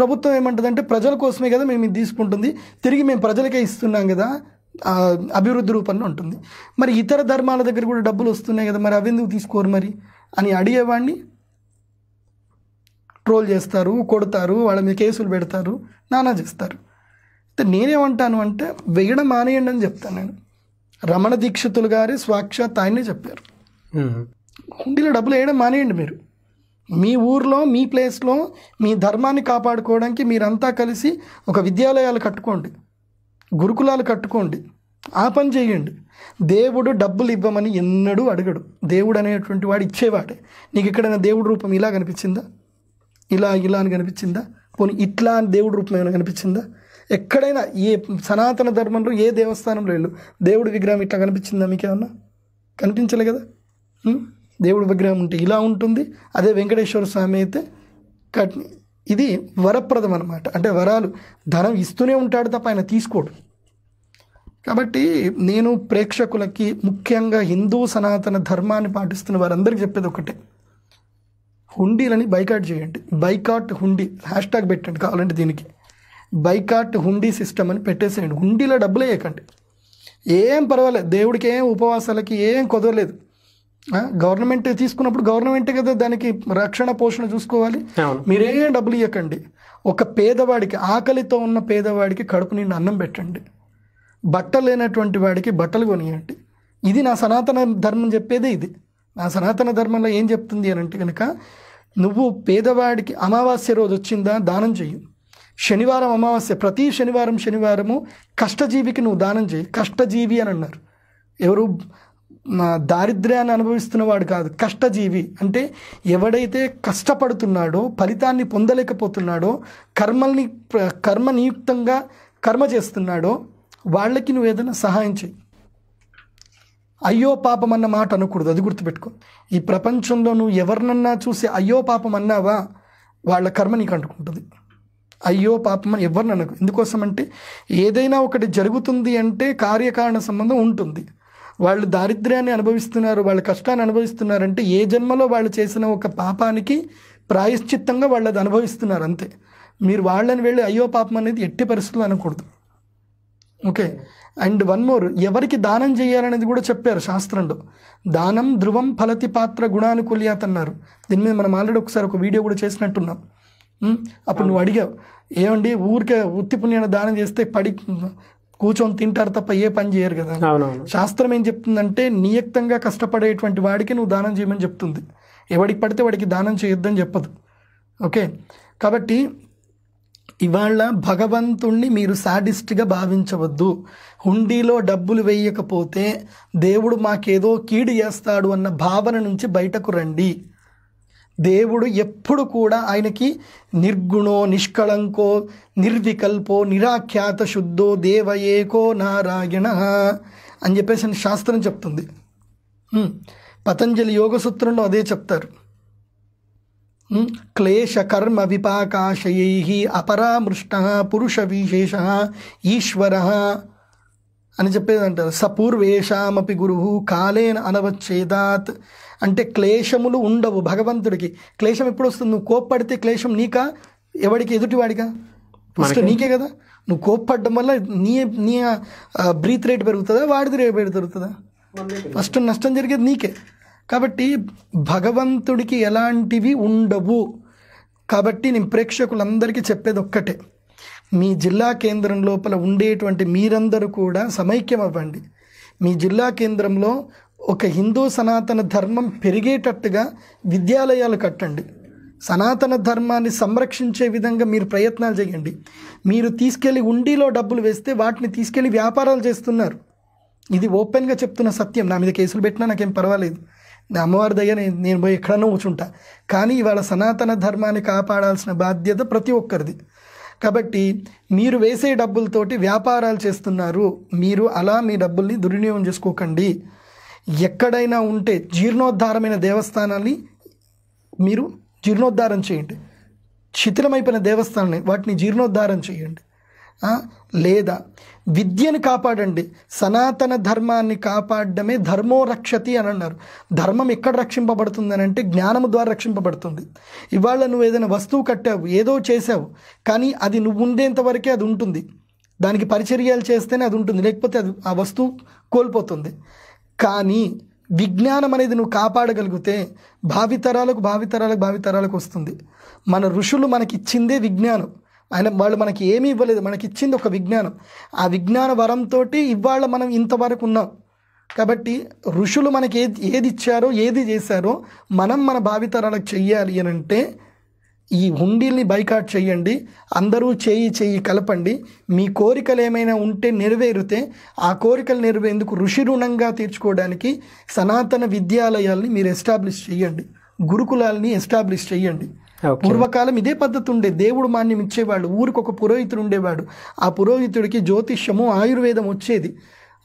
ప్రభుత్వం ఏమంటుంది అంటే ప్రజల కోసమే కదా మేము ఇది తీసుకుంటుంది తిరిగి మేము ప్రజలకే ఇస్తున్నాం కదా అభివృద్ధి రూపంలో ఉంటుంది మరి ఇతర ధర్మాల దగ్గర కూడా డబ్బులు వస్తున్నాయి కదా మరి అవెందుకు తీసుకోరు మరి అని అడిగేవాడిని ట్రోల్ చేస్తారు కొడతారు వాళ్ళ మీద కేసులు పెడతారు నానా చేస్తారు నేనేమంటాను అంటే వేయడం మానేయండి అని చెప్తాను నేను రమణ దీక్షితులు గారి స్వాక్షాత్ ఆయనే చెప్పారు హుండీలో డబ్బులు వేయడం మానేయండి మీరు మీ ఊర్లో మీ ప్లేస్లో మీ ధర్మాన్ని కాపాడుకోవడానికి మీరంతా కలిసి ఒక విద్యాలయాలు కట్టుకోండి గురుకులాలు కట్టుకోండి ఆ పని చేయండి దేవుడు డబ్బులు ఇవ్వమని ఎన్నడూ అడగడు దేవుడు అనేటువంటి వాడు ఇచ్చేవాడే నీకు ఎక్కడైనా దేవుడు రూపం ఇలా కనిపించిందా ఇలా ఇలా అని కనిపించిందా పోనీ ఇట్లా అని దేవుడు రూపం ఏమైనా కనిపించిందా ఎక్కడైనా ఏ సనాతన ధర్మంలో ఏ దేవస్థానంలో వెళ్ళు దేవుడి విగ్రహం ఇట్లా కనిపించిందా మీకేమన్నా కనిపించలే కదా దేవుడి విగ్రహం ఉంటే ఇలా ఉంటుంది అదే వెంకటేశ్వర స్వామి అయితే కట్ ఇది వరప్రదం అనమాట అంటే వరాలు ధనం ఇస్తూనే ఉంటాడు తప్ప ఆయన తీసుకోడు కాబట్టి నేను ప్రేక్షకులకి ముఖ్యంగా హిందూ సనాతన ధర్మాన్ని పాటిస్తున్న వారందరికీ చెప్పేది ఒకటే హుండీలని బైకాట్ చేయండి బైకాట్ హుండీ హ్యాష్ ట్యాగ్ పెట్టండి కావాలంటే దీనికి బైకాట్ హుండీ సిస్టమ్ అని పెట్టేసేయండి హుండీలో డబ్బులు వేయకండి ఏం పర్వాలేదు దేవుడికి ఏం ఉపవాసాలకి ఏం కుదరలేదు గవర్నమెంట్ తీసుకున్నప్పుడు గవర్నమెంట్ కదా దానికి రక్షణ పోషణ చూసుకోవాలి మీరేం డబ్బులు ఇవ్వకండి ఒక పేదవాడికి ఆకలితో ఉన్న పేదవాడికి కడుపు నిండా అన్నం పెట్టండి బట్టలు లేనటువంటి వాడికి బట్టలు కొనియండి ఇది నా సనాతన ధర్మం చెప్పేదే ఇది నా సనాతన ధర్మంలో ఏం చెప్తుంది అని అంటే కనుక నువ్వు పేదవాడికి అమావాస్య రోజు వచ్చిందా దానం చెయ్యి శనివారం అమావాస్య ప్రతి శనివారం శనివారము కష్టజీవికి నువ్వు దానం చేయి కష్టజీవి అని అన్నారు ఎవరు దారిద్ర్యాన్ని అనుభవిస్తున్నవాడు కాదు కష్టజీవి అంటే ఎవడైతే కష్టపడుతున్నాడో ఫలితాన్ని పొందలేకపోతున్నాడో కర్మల్ని కర్మనియుక్తంగా కర్మ చేస్తున్నాడో వాళ్ళకి నువ్వు ఏదైనా సహాయం చేయి అయ్యో పాపం అన్న మాట అనకూడదు అది గుర్తుపెట్టుకో ఈ ప్రపంచంలో నువ్వు ఎవరినన్నా చూసి అయ్యో పాపం అన్నావా వాళ్ళ కర్మ నీకు అంటుకుంటుంది అయ్యో పాపం అని ఎవరిననకు ఎందుకోసం అంటే ఏదైనా ఒకటి జరుగుతుంది అంటే కార్యకారణ సంబంధం ఉంటుంది వాళ్ళు దారిద్ర్యాన్ని అనుభవిస్తున్నారు వాళ్ళ కష్టాన్ని అనుభవిస్తున్నారంటే ఏ జన్మలో వాళ్ళు చేసిన ఒక పాపానికి ప్రాయశ్చిత్తంగా వాళ్ళు అది అనుభవిస్తున్నారు అంతే మీరు వాళ్ళని వెళ్ళి అయ్యో పాపం అనేది ఎట్టి పరిస్థితులు అనకూడదు ఓకే అండ్ వన్ మోర్ ఎవరికి దానం చేయాలనేది కూడా చెప్పారు శాస్త్రంలో దానం ధృవం ఫలతి పాత్ర గుణానుకూల్యాత్ అన్నారు దీని మీద మనం ఆల్రెడీ ఒకసారి ఒక వీడియో కూడా చేసినట్టున్నాం అప్పుడు నువ్వు అడిగావు ఏమండి ఊరికే ఉత్తి పుణ్యాన్ని దానం చేస్తే పడి కూర్చొని తింటారు తప్ప ఏ పని చేయరు కదా శాస్త్రం ఏం చెప్తుందంటే నియక్తంగా కష్టపడేటువంటి వాడికి నువ్వు దానం చేయమని చెప్తుంది ఎవడికి పడితే వాడికి దానం చేయొద్దని చెప్పదు ఓకే కాబట్టి ఇవాళ భగవంతుణ్ణి మీరు సాడిస్ట్గా భావించవద్దు హుండీలో డబ్బులు వేయకపోతే దేవుడు మాకేదో కీడు చేస్తాడు అన్న భావన నుంచి బయటకు రండి దేవుడు ఎప్పుడు కూడా ఆయనకి నిర్గుణో నిష్కళంకో నిర్వికల్పో నిరాఖ్యాత శుద్ధో దేవ ఏకో నారాయణ అని చెప్పేసి శాస్త్రం చెప్తుంది పతంజలి యోగ సూత్రంలో అదే చెప్తారు క్లేశ కర్మ విపాకాశయై అపరామృష్ట పురుష విశేష ఈశ్వర అని చెప్పేది అంటారు సపూర్వేషామపి గురువు కాలేన అనవచ్చేదాత్ అంటే క్లేశములు ఉండవు భగవంతుడికి క్లేశం ఎప్పుడు వస్తుంది నువ్వు కోప్పడితే క్లేశం నీకా ఎవడికి ఎదుటివాడిగా ఫస్ట్ నీకే కదా నువ్వు కోప్పడడం వల్ల నీ నీ బ్రీత్ రేట్ పెరుగుతుందా వాడిది రేట్ పెరుగుతుందా ఫస్ట్ నష్టం జరిగేది నీకే కాబట్టి భగవంతుడికి ఎలాంటివి ఉండవు కాబట్టి నేను ప్రేక్షకులందరికీ చెప్పేది ఒక్కటే మీ జిల్లా కేంద్రం లోపల ఉండేటువంటి మీరందరూ కూడా సమైక్యం అవ్వండి మీ జిల్లా కేంద్రంలో ఒక హిందూ సనాతన ధర్మం పెరిగేటట్టుగా విద్యాలయాలు కట్టండి సనాతన ధర్మాన్ని సంరక్షించే విధంగా మీరు ప్రయత్నాలు చేయండి మీరు తీసుకెళ్ళి ఉండిలో డబ్బులు వేస్తే వాటిని తీసుకెళ్ళి వ్యాపారాలు చేస్తున్నారు ఇది ఓపెన్గా చెప్తున్న సత్యం నా మీద కేసులు పెట్టినా నాకేం పర్వాలేదు నా అమ్మవారి దగ్గర నేను పోయి ఎక్కడనో కూర్చుంటా కానీ ఇవాళ సనాతన ధర్మాన్ని కాపాడాల్సిన బాధ్యత ప్రతి ఒక్కరిది కాబట్టి మీరు వేసే డబ్బులతోటి వ్యాపారాలు చేస్తున్నారు మీరు అలా మీ డబ్బుల్ని దుర్వినియోగం చేసుకోకండి ఎక్కడైనా ఉంటే జీర్ణోద్ధారమైన దేవస్థానాన్ని మీరు జీర్ణోద్ధారం చేయండి శిథిలమైపోయిన దేవస్థానాన్ని వాటిని జీర్ణోద్ధారం చేయండి లేదా విద్యను కాపాడండి సనాతన ధర్మాన్ని కాపాడమే ధర్మో రక్షతి అని అన్నారు ధర్మం ఎక్కడ రక్షింపబడుతుంది అని అంటే జ్ఞానము ద్వారా రక్షింపబడుతుంది ఇవాళ నువ్వు ఏదైనా వస్తువు కట్టావు ఏదో చేసావు కానీ అది నువ్వు ఉండేంత వరకే అది ఉంటుంది దానికి పరిచర్యలు చేస్తేనే అది ఉంటుంది లేకపోతే అది ఆ వస్తువు కోల్పోతుంది కానీ విజ్ఞానం అనేది నువ్వు కాపాడగలిగితే భావితరాలకు భావితరాలకు భావితరాలకు వస్తుంది మన ఋషులు మనకిచ్చిందే విజ్ఞానం ఆయన వాళ్ళు మనకి ఏమీ ఇవ్వలేదు మనకి ఇచ్చింది ఒక విజ్ఞానం ఆ విజ్ఞాన వరంతో ఇవాళ మనం ఇంతవరకు ఉన్నాం కాబట్టి ఋషులు మనకి ఏది ఏది ఇచ్చారో ఏది చేశారో మనం మన భావితరాలకు చెయ్యాలి అని అంటే ఈ హుండీల్ని బైకాట్ చేయండి అందరూ చేయి చేయి కలపండి మీ కోరికలు ఏమైనా ఉంటే నెరవేరితే ఆ కోరికలు నెరవేందుకు ఋషి రుణంగా తీర్చుకోవడానికి సనాతన విద్యాలయాల్ని మీరు ఎస్టాబ్లిష్ చేయండి గురుకులాల్ని ఎస్టాబ్లిష్ చేయండి పూర్వకాలం ఇదే పద్ధతి ఉండే దేవుడు మాన్యం ఇచ్చేవాడు ఊరికి ఒక పురోహితుడు ఉండేవాడు ఆ పురోహితుడికి జ్యోతిష్యము ఆయుర్వేదం వచ్చేది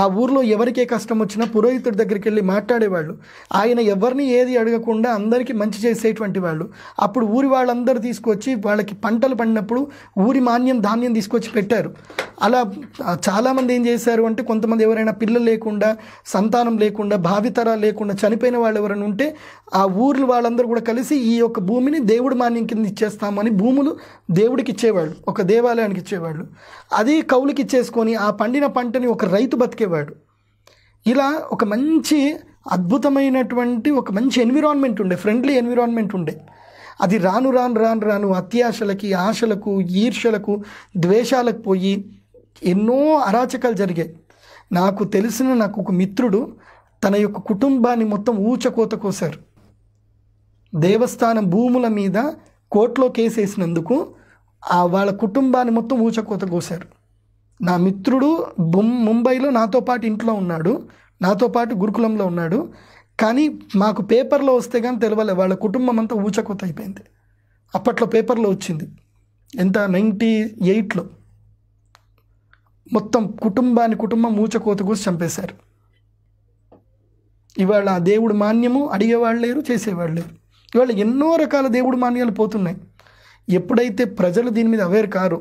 ఆ ఊర్లో ఎవరికే కష్టం వచ్చినా పురోహితుడి దగ్గరికి వెళ్ళి మాట్లాడేవాళ్ళు ఆయన ఎవరిని ఏది అడగకుండా అందరికీ మంచి చేసేటువంటి వాళ్ళు అప్పుడు ఊరి వాళ్ళందరూ తీసుకొచ్చి వాళ్ళకి పంటలు పండినప్పుడు ఊరి మాన్యం ధాన్యం తీసుకొచ్చి పెట్టారు అలా చాలామంది ఏం చేశారు అంటే కొంతమంది ఎవరైనా పిల్లలు లేకుండా సంతానం లేకుండా భావితరాలు లేకుండా చనిపోయిన వాళ్ళు ఎవరైనా ఉంటే ఆ ఊర్లు వాళ్ళందరూ కూడా కలిసి ఈ యొక్క భూమిని దేవుడి మాన్యం కింద ఇచ్చేస్తామని భూములు దేవుడికి ఇచ్చేవాళ్ళు ఒక దేవాలయానికి ఇచ్చేవాళ్ళు అది కౌలుకి ఇచ్చేసుకొని ఆ పండిన పంటని ఒక రైతు బతికి బతికేవాడు ఇలా ఒక మంచి అద్భుతమైనటువంటి ఒక మంచి ఎన్విరాన్మెంట్ ఉండే ఫ్రెండ్లీ ఎన్విరాన్మెంట్ ఉండే అది రాను రాను రాను రాను అత్యాశలకి ఆశలకు ఈర్షలకు ద్వేషాలకు పోయి ఎన్నో అరాచకాలు జరిగాయి నాకు తెలిసిన నాకు ఒక మిత్రుడు తన యొక్క కుటుంబాన్ని మొత్తం ఊచకోత కోశారు దేవస్థానం భూముల మీద కోర్టులో కేసేసినందుకు వాళ్ళ కుటుంబాన్ని మొత్తం ఊచకోత కోశారు నా మిత్రుడు ముంబైలో నాతో పాటు ఇంట్లో ఉన్నాడు నాతో పాటు గురుకులంలో ఉన్నాడు కానీ మాకు పేపర్లో వస్తే కానీ తెలవలే వాళ్ళ కుటుంబం అంతా ఊచకొత్త అయిపోయింది అప్పట్లో పేపర్లో వచ్చింది ఎంత నైంటీ ఎయిట్లో మొత్తం కుటుంబాన్ని కుటుంబం ఊచకోత కూసి చంపేశారు ఇవాళ దేవుడు మాన్యము అడిగేవాళ్ళు లేరు చేసేవాళ్ళు లేరు ఇవాళ ఎన్నో రకాల దేవుడు మాన్యాలు పోతున్నాయి ఎప్పుడైతే ప్రజలు దీని మీద అవేర్ కారు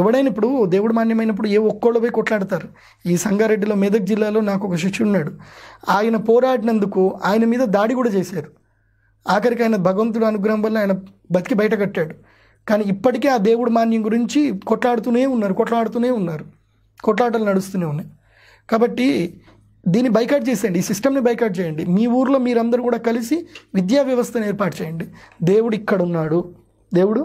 ఎవడైనా ఇప్పుడు దేవుడు మాన్యమైనప్పుడు ఏ ఒక్కళ్ళు పోయి కొట్లాడతారు ఈ సంగారెడ్డిలో మెదక్ జిల్లాలో నాకు ఒక శిష్యుడు ఉన్నాడు ఆయన పోరాడినందుకు ఆయన మీద దాడి కూడా చేశారు ఆఖరికి ఆయన భగవంతుడు అనుగ్రహం వల్ల ఆయన బతికి బయట కట్టాడు కానీ ఇప్పటికే ఆ దేవుడు మాన్యం గురించి కొట్లాడుతూనే ఉన్నారు కొట్లాడుతూనే ఉన్నారు కొట్లాటలు నడుస్తూనే ఉన్నాయి కాబట్టి దీన్ని బైకాట్ చేసేయండి ఈ సిస్టమ్ని బైకాట్ చేయండి మీ ఊర్లో మీరందరూ కూడా కలిసి విద్యా వ్యవస్థను ఏర్పాటు చేయండి దేవుడు ఇక్కడ ఉన్నాడు దేవుడు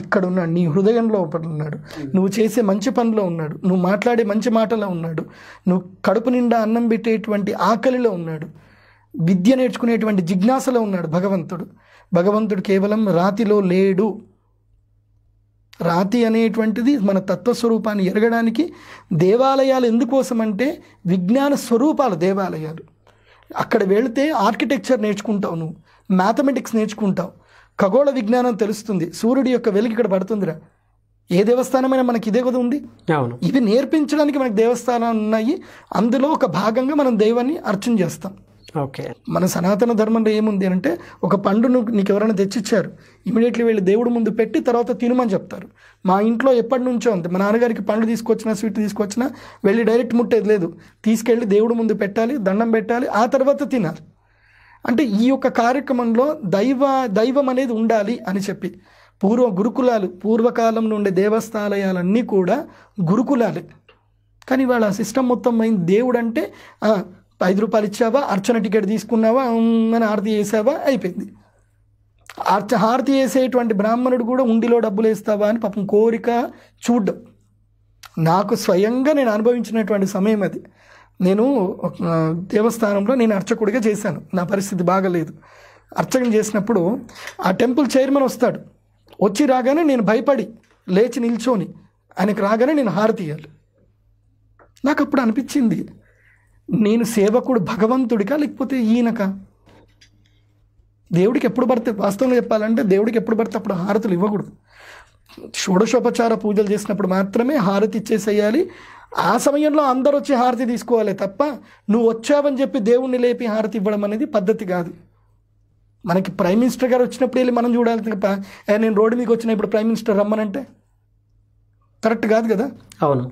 ఇక్కడ ఉన్నాడు నీ హృదయంలో ఉన్నాడు నువ్వు చేసే మంచి పనిలో ఉన్నాడు నువ్వు మాట్లాడే మంచి మాటలో ఉన్నాడు నువ్వు కడుపు నిండా అన్నం పెట్టేటువంటి ఆకలిలో ఉన్నాడు విద్య నేర్చుకునేటువంటి జిజ్ఞాసలో ఉన్నాడు భగవంతుడు భగవంతుడు కేవలం రాతిలో లేడు రాతి అనేటువంటిది మన తత్వస్వరూపాన్ని ఎరగడానికి దేవాలయాలు ఎందుకోసం అంటే విజ్ఞాన స్వరూపాలు దేవాలయాలు అక్కడ వెళితే ఆర్కిటెక్చర్ నేర్చుకుంటావు నువ్వు మ్యాథమెటిక్స్ నేర్చుకుంటావు ఖగోళ విజ్ఞానం తెలుస్తుంది సూర్యుడి యొక్క వెలుగు ఇక్కడ పడుతుందిరా ఏ దేవస్థానమైనా మనకి ఇదే కదా ఉంది అవును ఇవి నేర్పించడానికి మనకి దేవస్థానాలు ఉన్నాయి అందులో ఒక భాగంగా మనం దైవాన్ని అర్చన చేస్తాం ఓకే మన సనాతన ధర్మంలో ఏముంది అంటే ఒక పండును నీకు ఎవరైనా తెచ్చిచ్చారు ఇమీడియట్లీ వెళ్ళి దేవుడు ముందు పెట్టి తర్వాత తినమని చెప్తారు మా ఇంట్లో ఎప్పటి నుంచో ఉంది మా నాన్నగారికి పండ్లు తీసుకొచ్చినా స్వీట్ తీసుకొచ్చినా వెళ్ళి డైరెక్ట్ ముట్టేది లేదు తీసుకెళ్ళి దేవుడు ముందు పెట్టాలి దండం పెట్టాలి ఆ తర్వాత తినాలి అంటే ఈ యొక్క కార్యక్రమంలో దైవ దైవం అనేది ఉండాలి అని చెప్పి పూర్వ గురుకులాలు పూర్వకాలంలో ఉండే దేవస్థాలయాలన్నీ కూడా గురుకులాలే కానీ వాళ్ళ సిస్టమ్ మొత్తం అయింది దేవుడు అంటే ఐదు రూపాయలు ఇచ్చావా అర్చన టికెట్ తీసుకున్నావా అని ఆరతి చేసావా అయిపోయింది అర్చ హారతి చేసేటువంటి బ్రాహ్మణుడు కూడా ఉండిలో డబ్బులు వేస్తావా అని పాపం కోరిక చూడ్డం నాకు స్వయంగా నేను అనుభవించినటువంటి సమయం అది నేను దేవస్థానంలో నేను అర్చకుడిగా చేశాను నా పరిస్థితి బాగలేదు అర్చకం చేసినప్పుడు ఆ టెంపుల్ చైర్మన్ వస్తాడు వచ్చి రాగానే నేను భయపడి లేచి నిల్చోని ఆయనకు రాగానే నేను హారతీయాలి నాకు అప్పుడు అనిపించింది నేను సేవకుడు భగవంతుడికా లేకపోతే ఈయనక దేవుడికి ఎప్పుడు పడితే వాస్తవంగా చెప్పాలంటే దేవుడికి ఎప్పుడు పడితే అప్పుడు హారతులు ఇవ్వకూడదు షోడశోపచార పూజలు చేసినప్పుడు మాత్రమే హారతి ఇచ్చేసేయాలి ఆ సమయంలో అందరూ వచ్చి హారతి తీసుకోవాలి తప్ప నువ్వు వచ్చావని చెప్పి దేవుణ్ణి లేపి హారతి ఇవ్వడం అనేది పద్ధతి కాదు మనకి ప్రైమ్ మినిస్టర్ గారు వచ్చినప్పుడు వెళ్ళి మనం చూడాలి తప్ప నేను రోడ్డు మీకు వచ్చిన ఇప్పుడు ప్రైమ్ మినిస్టర్ రమ్మనంటే కరెక్ట్ కాదు కదా అవును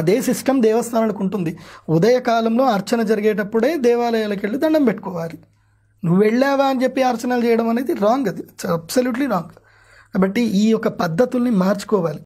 అదే సిస్టమ్ దేవస్థానాలకు ఉంటుంది ఉదయకాలంలో అర్చన జరిగేటప్పుడే దేవాలయాలకు వెళ్ళి దండం పెట్టుకోవాలి నువ్వు వెళ్ళావా అని చెప్పి అర్చనలు చేయడం అనేది రాంగ్ అది అబ్సల్యూట్లీ రాంగ్ కాబట్టి ఈ యొక్క పద్ధతుల్ని మార్చుకోవాలి